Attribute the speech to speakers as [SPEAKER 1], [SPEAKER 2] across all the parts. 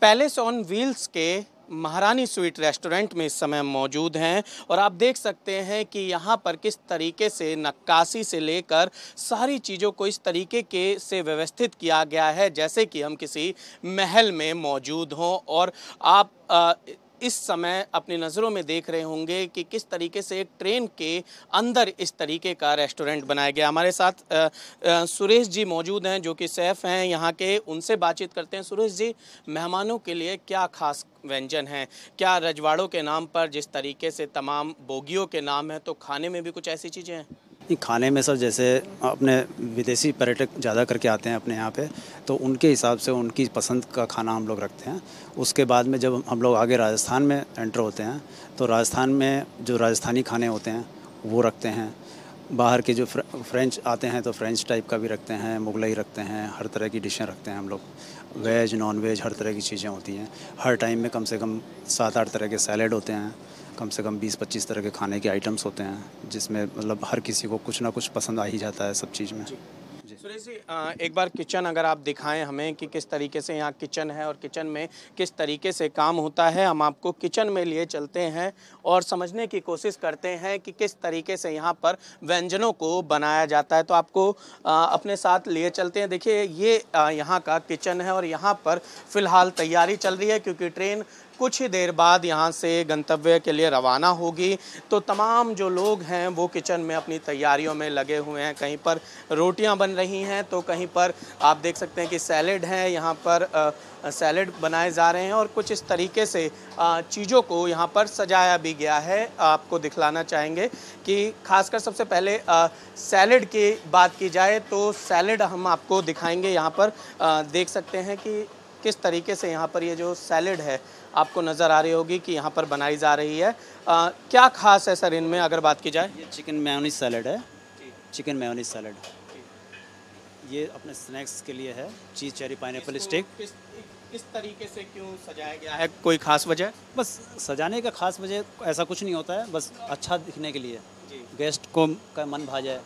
[SPEAKER 1] Palace on wheels के महारानी sweet restaurant में इस समय मौजूद हैं और आप देख सकते हैं कि यहाँ पर किस तरीके से नक्काशी से लेकर सारी चीज़ों को इस तरीके के से व्यवस्थित किया गया है जैसे कि हम किसी महल में मौजूद हों और आप इस समय अपनी नज़रों में देख रहे होंगे कि किस तरीके से एक ट्रेन के अंदर इस तरीके का रेस्टोरेंट बनाया गया हमारे साथ आ, आ, सुरेश जी मौजूद हैं जो कि सेफ़ हैं यहाँ के उनसे बातचीत करते हैं सुरेश जी मेहमानों के लिए क्या खास व्यंजन हैं क्या रजवाड़ों के नाम पर जिस तरीके से तमाम बोगियों के नाम हैं तो खाने में भी कुछ ऐसी चीज़ें हैं
[SPEAKER 2] खाने में सर जैसे अपने विदेशी पर्यटक ज़्यादा करके आते हैं अपने यहाँ पे तो उनके हिसाब से उनकी पसंद का खाना हम लोग रखते हैं उसके बाद में जब हम लोग आगे राजस्थान में एंटर होते हैं तो राजस्थान में जो राजस्थानी खाने होते हैं वो रखते हैं बाहर के जो फ्रेंच आते हैं तो फ्रेंच टाइप का भी रखते हैं मुगलई रखते हैं हर तरह की डिशें रखते हैं हम लोग वेज नॉन वेज हर तरह की चीज़ें होती हैं हर टाइम में कम से कम सात आठ तरह के सैलड होते हैं कम से कम बीस पच्चीस तरह के खाने के आइटम्स होते हैं जिसमें मतलब हर किसी को कुछ ना कुछ पसंद आ ही जाता है सब चीज़ में
[SPEAKER 1] सुरेश जी एक बार किचन अगर आप दिखाएं हमें कि किस तरीके से यहाँ किचन है और किचन में किस तरीके से काम होता है हम आपको किचन में लिए चलते हैं और समझने की कोशिश करते हैं कि किस तरीके से यहाँ पर व्यंजनों को बनाया जाता है तो आपको अपने साथ लिए चलते हैं देखिए ये यहाँ का किचन है और यहाँ पर फ़िलहाल तैयारी चल रही है क्योंकि ट्रेन कुछ ही देर बाद यहाँ से गंतव्य के लिए रवाना होगी तो तमाम जो लोग हैं वो किचन में अपनी तैयारियों में लगे हुए हैं कहीं पर रोटियाँ बन रही हैं तो कहीं पर आप देख सकते हैं कि सैलड हैं यहाँ पर सैलड बनाए जा रहे हैं और कुछ इस तरीके से चीज़ों को यहाँ पर सजाया भी गया है आपको दिखलाना चाहेंगे कि खासकर सबसे पहले सैलड की बात की जाए तो सैलड हम आपको दिखाएंगे यहाँ पर आ, देख सकते हैं कि किस तरीके से यहाँ पर ये यह जो सैलड है आपको नज़र आ रही होगी कि यहाँ पर बनाई जा रही है आ, क्या खास
[SPEAKER 2] है सर इनमें अगर बात की जाए ये चिकन मेयोनीज सैलड है चिकन मेयोनीज सैलड ये अपने स्नैक्स के लिए है चीज़ चेरी पाइन स्टिक किस,
[SPEAKER 1] किस तरीके से
[SPEAKER 2] क्यों सजाया गया है कोई ख़ास वजह बस सजाने का ख़ास वजह ऐसा कुछ नहीं होता है बस अच्छा दिखने के लिए गेस्ट को का मन भा जाए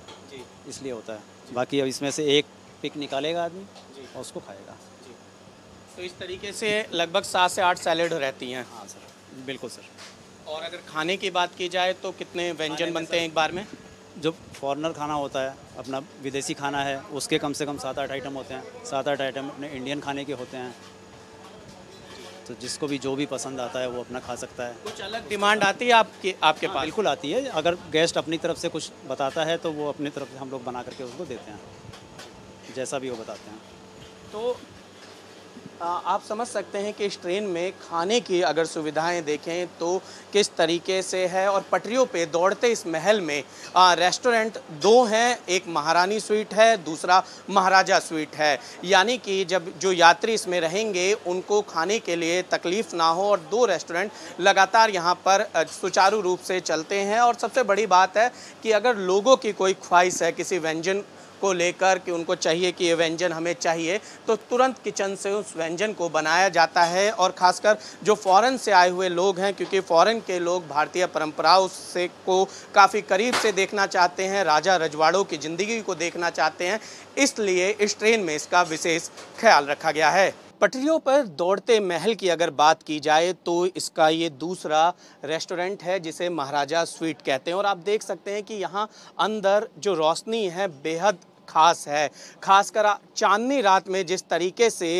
[SPEAKER 2] इसलिए होता है बाकी अब इसमें से एक पिक निकालेगा आदमी और उसको खाएगा तो इस तरीके से
[SPEAKER 1] लगभग सात से आठ सैलड रहती हैं हाँ सर बिल्कुल सर और अगर खाने की बात की जाए
[SPEAKER 2] तो कितने व्यंजन बनते हैं एक बार में जो फॉरनर खाना होता है अपना विदेशी खाना है उसके कम से कम सात आठ आइटम होते हैं सात आठ आइटम अपने इंडियन खाने के होते हैं तो जिसको भी जो भी पसंद आता है वो अपना खा सकता है कुछ
[SPEAKER 1] अलग डिमांड आती
[SPEAKER 2] है आपके आपके हाँ, पास बिल्कुल आती है अगर गेस्ट अपनी तरफ से कुछ बताता है तो वो अपनी तरफ से हम लोग बना करके उसको देते हैं जैसा भी वो बताते हैं तो
[SPEAKER 1] आप समझ सकते हैं कि इस ट्रेन में खाने की अगर सुविधाएं देखें तो किस तरीके से है और पटरियों पे दौड़ते इस महल में रेस्टोरेंट दो हैं एक महारानी स्वीट है दूसरा महाराजा स्वीट है यानी कि जब जो यात्री इसमें रहेंगे उनको खाने के लिए तकलीफ़ ना हो और दो रेस्टोरेंट लगातार यहाँ पर सुचारू रूप से चलते हैं और सबसे बड़ी बात है कि अगर लोगों की कोई ख्वाहिश है किसी व्यंजन को लेकर कि उनको चाहिए कि ये व्यंजन हमें चाहिए तो तुरंत किचन से उस व्यंजन को बनाया जाता है और ख़ासकर जो फ़ॉरन से आए हुए लोग हैं क्योंकि फॉरेन के लोग भारतीय परंपराओं से को काफ़ी करीब से देखना चाहते हैं राजा रजवाड़ों की ज़िंदगी को देखना चाहते हैं इसलिए इस ट्रेन में इसका विशेष ख्याल रखा गया है पटरियों पर दौड़ते महल की अगर बात की जाए तो इसका ये दूसरा रेस्टोरेंट है जिसे महाराजा स्वीट कहते हैं और आप देख सकते हैं कि यहाँ अंदर जो रोशनी है बेहद खास है खासकर चांदनी रात में जिस तरीके से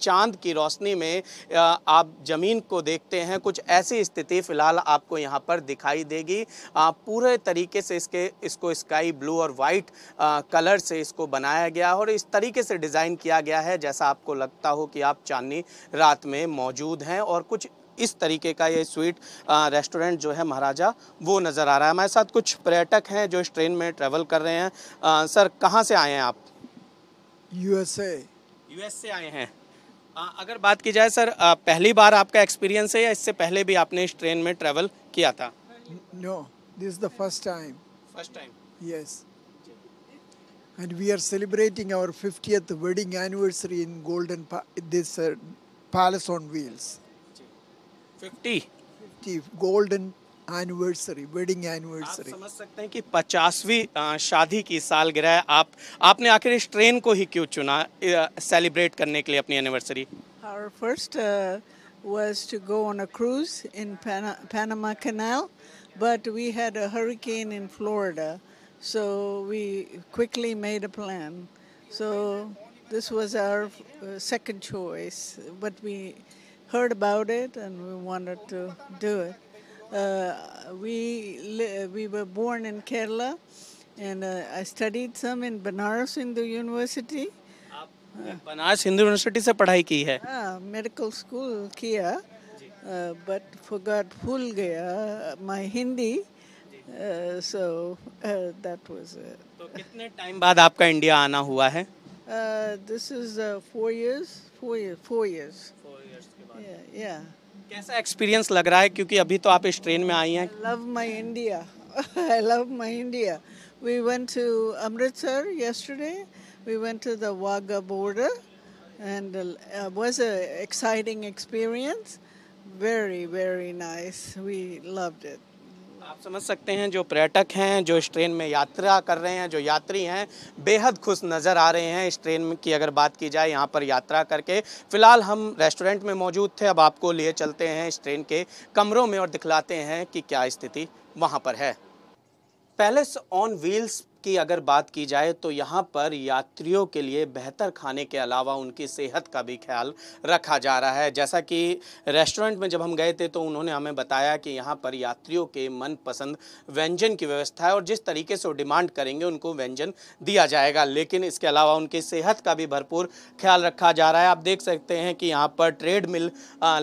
[SPEAKER 1] चांद की रोशनी में आप ज़मीन को देखते हैं कुछ ऐसी स्थिति फ़िलहाल आपको यहाँ पर दिखाई देगी पूरे तरीके से इसके इसको स्काई ब्लू और वाइट कलर से इसको बनाया गया और इस तरीके से डिज़ाइन किया गया है जैसा आपको लगता हो कि आप चांदनी रात में मौजूद हैं और कुछ इस तरीके का ये स्वीट रेस्टोरेंट जो है महाराजा वो नज़र आ रहा है हमारे साथ कुछ पर्यटक हैं जो इस ट्रेन में ट्रेवल कर रहे हैं आ, सर कहाँ से आए हैं आप यूएसए यूएसए आए हैं आ, अगर बात की जाए सर आ, पहली बार आपका एक्सपीरियंस है या इससे पहले भी आपने इस ट्रेन में ट्रेवल किया था
[SPEAKER 3] no this is the first time first time yes and we are celebrating our 50th wedding anniversary in golden pa- this uh, palace on wheels fifty golden anniversary wedding anniversary समझ सकते हैं कि
[SPEAKER 1] पचासवीं शादी की सालगिरह आप आपने आखिर इस ट्रेन को ही क्यों चुना सेलिब्रेट करने के लिए अपनी anniversary
[SPEAKER 3] Our first uh, was to go on a cruise in Pan- Panama Canal, but we had a hurricane in Florida, so we quickly made a plan. So this was our uh, second choice, but we heard about it and we wanted to do it. Uh, we we were born in Kerala, and uh, I studied some in Banaras Hindu University.
[SPEAKER 1] Banaras Hindu University से पढ़ाई की है
[SPEAKER 3] हाँ medical school किया uh, but forgot, God भूल गया Hindi, Hindi so that was तो कितने टाइम बाद
[SPEAKER 1] आपका इंडिया आना हुआ है
[SPEAKER 3] this is four years four years four years yeah कैसा
[SPEAKER 1] एक्सपीरियंस लग रहा है क्योंकि अभी तो आप इस ट्रेन में आई हैं
[SPEAKER 3] love my India I love my India we went to Amritsar yesterday we went to the Wagah border and uh, was an exciting experience. Very, very nice. We loved it. आप समझ सकते
[SPEAKER 1] हैं जो पर्यटक हैं जो इस ट्रेन में यात्रा कर रहे हैं जो यात्री हैं बेहद खुश नज़र आ रहे हैं इस ट्रेन की अगर बात की जाए यहाँ पर यात्रा करके फ़िलहाल हम रेस्टोरेंट में मौजूद थे अब आपको लिए चलते हैं इस ट्रेन के कमरों में और दिखलाते हैं कि क्या स्थिति वहाँ पर है पैलेस ऑन व्हील्स की अगर बात की जाए तो यहाँ पर यात्रियों के लिए बेहतर खाने के अलावा उनकी सेहत का भी ख्याल रखा जा रहा है जैसा कि रेस्टोरेंट में जब हम गए थे तो उन्होंने हमें बताया कि यहाँ पर यात्रियों के मनपसंद व्यंजन की व्यवस्था है और जिस तरीके से वो डिमांड करेंगे उनको व्यंजन दिया जाएगा लेकिन इसके अलावा उनकी सेहत का भी भरपूर ख्याल रखा जा रहा है आप देख सकते हैं कि यहाँ पर ट्रेड मिल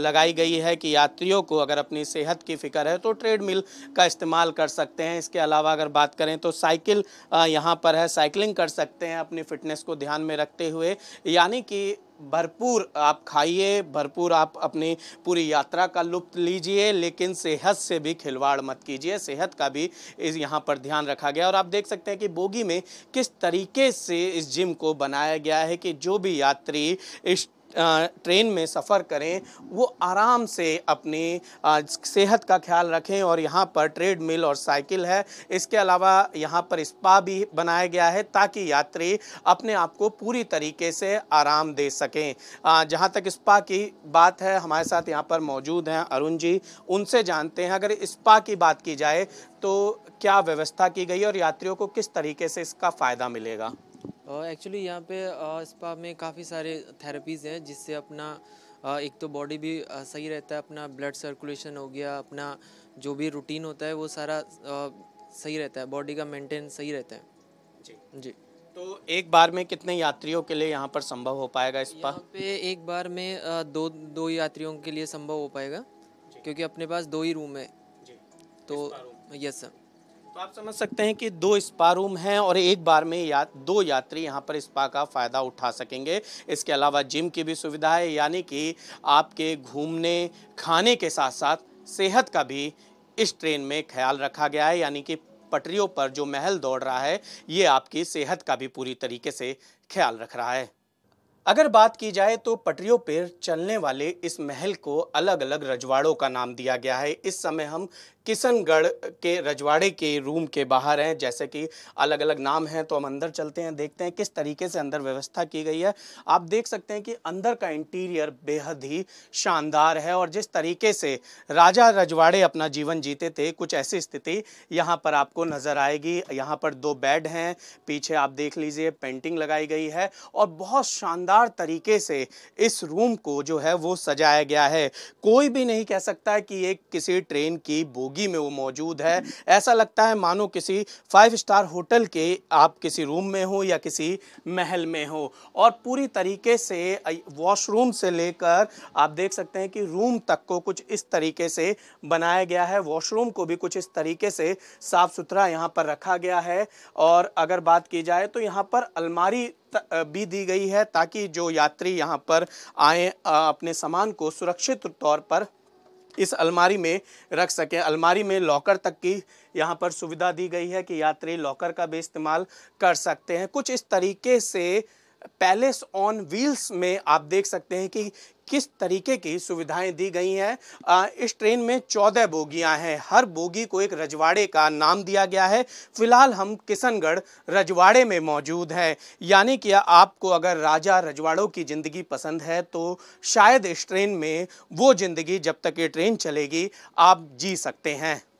[SPEAKER 1] लगाई गई है कि यात्रियों को अगर अपनी सेहत की फिक्र है तो ट्रेड मिल का इस्तेमाल कर सकते हैं इसके अलावा अगर बात करें तो साइकिल यहाँ पर है साइकिलिंग कर सकते हैं अपनी फिटनेस को ध्यान में रखते हुए यानी कि भरपूर आप खाइए भरपूर आप अपनी पूरी यात्रा का लुप्त लीजिए लेकिन सेहत से भी खिलवाड़ मत कीजिए सेहत का भी इस यहाँ पर ध्यान रखा गया और आप देख सकते हैं कि बोगी में किस तरीके से इस जिम को बनाया गया है कि जो भी यात्री इस ट्रेन में सफ़र करें वो आराम से अपनी सेहत का ख्याल रखें और यहाँ पर ट्रेड मिल और साइकिल है इसके अलावा यहाँ पर स्पा भी बनाया गया है ताकि यात्री अपने आप को पूरी तरीके से आराम दे सकें जहाँ तक स्पा की बात है हमारे साथ यहाँ पर मौजूद हैं अरुण जी उनसे जानते हैं अगर स्पा की बात की जाए तो क्या व्यवस्था की गई और यात्रियों को किस तरीके से इसका फ़ायदा मिलेगा
[SPEAKER 2] एक्चुअली यहाँ पे स्पा में काफ़ी सारे थेरेपीज़ हैं जिससे अपना एक तो बॉडी भी सही रहता है अपना ब्लड सर्कुलेशन हो गया अपना जो भी रूटीन होता है वो सारा
[SPEAKER 1] सही रहता है बॉडी का मेंटेन सही रहता है जी जी तो एक बार में कितने यात्रियों के लिए यहाँ पर संभव हो पाएगा स्पा पे एक बार में दो दो यात्रियों के लिए संभव हो पाएगा क्योंकि अपने पास दो ही रूम है तो यस सर तो आप समझ सकते हैं कि दो स्पा रूम हैं और एक बार में या दो यात्री यहाँ पर स्पा का फ़ायदा उठा सकेंगे इसके अलावा जिम की भी सुविधा है यानी कि आपके घूमने खाने के साथ साथ सेहत का भी इस ट्रेन में ख्याल रखा गया है यानी कि पटरियों पर जो महल दौड़ रहा है ये आपकी सेहत का भी पूरी तरीके से ख्याल रख रहा है अगर बात की जाए तो पटरियों पर चलने वाले इस महल को अलग अलग रजवाड़ों का नाम दिया गया है इस समय हम किशनगढ़ के रजवाड़े के रूम के बाहर हैं जैसे कि अलग अलग नाम हैं तो हम अंदर चलते हैं देखते हैं किस तरीके से अंदर व्यवस्था की गई है आप देख सकते हैं कि अंदर का इंटीरियर बेहद ही शानदार है और जिस तरीके से राजा रजवाड़े अपना जीवन जीते थे कुछ ऐसी स्थिति यहाँ पर आपको नज़र आएगी यहाँ पर दो बेड हैं पीछे आप देख लीजिए पेंटिंग लगाई गई है और बहुत शानदार शानदार तरीके से इस रूम को जो है वो सजाया गया है कोई भी नहीं कह सकता कि ये किसी ट्रेन की बोगी में वो मौजूद है ऐसा लगता है मानो किसी फाइव स्टार होटल के आप किसी रूम में हो या किसी महल में हो और पूरी तरीके से वॉशरूम से लेकर आप देख सकते हैं कि रूम तक को कुछ इस तरीके से बनाया गया है वॉशरूम को भी कुछ इस तरीके से साफ़ सुथरा यहाँ पर रखा गया है और अगर बात की जाए तो यहाँ पर अलमारी भी दी गई है ताकि जो यात्री यहाँ पर आए अपने सामान को सुरक्षित तौर पर इस अलमारी में रख सकें अलमारी में लॉकर तक की यहाँ पर सुविधा दी गई है कि यात्री लॉकर का भी इस्तेमाल कर सकते हैं कुछ इस तरीके से पैलेस ऑन व्हील्स में आप देख सकते हैं कि किस तरीके की सुविधाएं दी गई हैं इस ट्रेन में चौदह बोगियां हैं हर बोगी को एक रजवाड़े का नाम दिया गया है फिलहाल हम किशनगढ़ रजवाड़े में मौजूद हैं यानी कि आपको अगर राजा रजवाड़ों की ज़िंदगी पसंद है तो शायद इस ट्रेन में वो ज़िंदगी जब तक ये ट्रेन चलेगी आप जी सकते हैं